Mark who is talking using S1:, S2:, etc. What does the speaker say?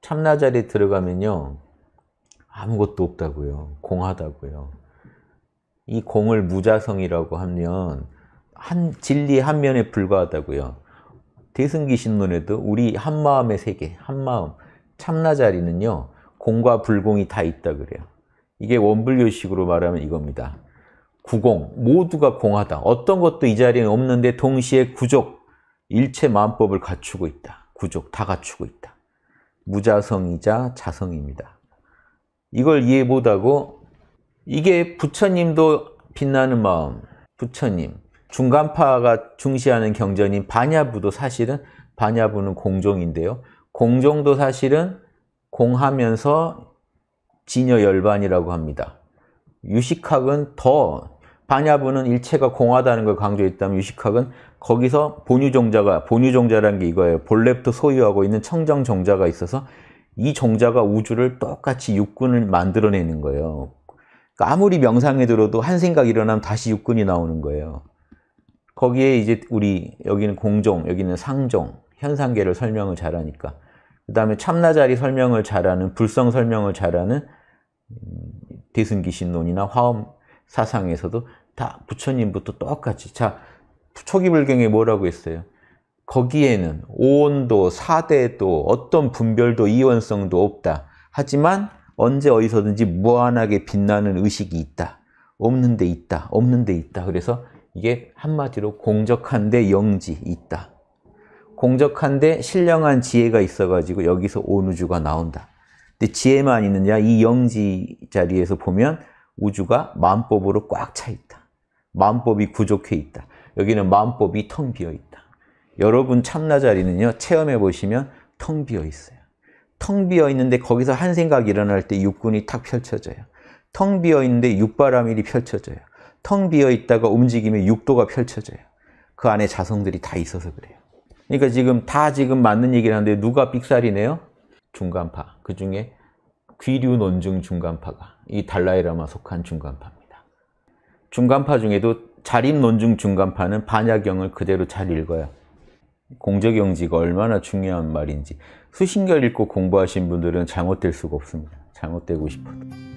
S1: 참나자리 들어가면요. 아무것도 없다고요. 공하다고요. 이 공을 무자성이라고 하면 한 진리 한 면에 불과하다고요. 대승기신론에도 우리 한마음의 세계, 한마음, 참나자리는요. 공과 불공이 다 있다 그래요. 이게 원불교식으로 말하면 이겁니다. 구공, 모두가 공하다. 어떤 것도 이 자리에 없는데 동시에 구족, 일체 마음법을 갖추고 있다. 구족, 다 갖추고 있다. 무자성이자 자성입니다. 이걸 이해 못하고 이게 부처님도 빛나는 마음, 부처님, 중간파가 중시하는 경전인 반야부도 사실은 반야부는 공종인데요. 공종도 사실은 공하면서 진여 열반이라고 합니다. 유식학은 더 반야부는 일체가 공하다는 걸 강조했다면 유식학은 거기서 본유종자가 본유종자라는 게 이거예요. 본래도 소유하고 있는 청정종자가 있어서 이 종자가 우주를 똑같이 육군을 만들어내는 거예요. 그러니까 아무리 명상에 들어도 한 생각 일어나면 다시 육군이 나오는 거예요. 거기에 이제 우리 여기는 공종, 여기는 상종, 현상계를 설명을 잘하니까 그 다음에 참나자리 설명을 잘하는 불성 설명을 잘하는 음, 대승기신론이나 화엄 사상에서도 다 부처님부터 똑같이 자 초기 불경에 뭐라고 했어요? 거기에는 오온도 사대도 어떤 분별도 이원성도 없다. 하지만 언제 어디서든지 무한하게 빛나는 의식이 있다. 없는데 있다. 없는데 있다. 그래서 이게 한마디로 공적한데 영지 있다. 공적한데 신령한 지혜가 있어가지고 여기서 온 우주가 나온다. 근데 지혜만 있느냐? 이 영지 자리에서 보면 우주가 만법으로 꽉 차 있다. 마음법이 부족해 있다. 여기는 마음법이 텅 비어 있다. 여러분 참나자리는요. 체험해 보시면 텅 비어 있어요. 텅 비어 있는데 거기서 한생각 일어날 때 육군이 탁 펼쳐져요. 텅 비어 있는데 육바라밀이 펼쳐져요. 텅 비어 있다가 움직이면 육도가 펼쳐져요. 그 안에 자성들이 다 있어서 그래요. 그러니까 지금 다 지금 맞는 얘기를 하는데 누가 삑살이네요? 중간파. 그 중에 귀류 논증 중간파가 이 달라이라마 속한 중간파입니다. 중간파 중에도 자립논중 중간파는 반야경을 그대로 잘 읽어야 공적영지가 얼마나 중요한 말인지 수신결 읽고 공부하신 분들은 잘못될 수가 없습니다. 잘못되고 싶어도.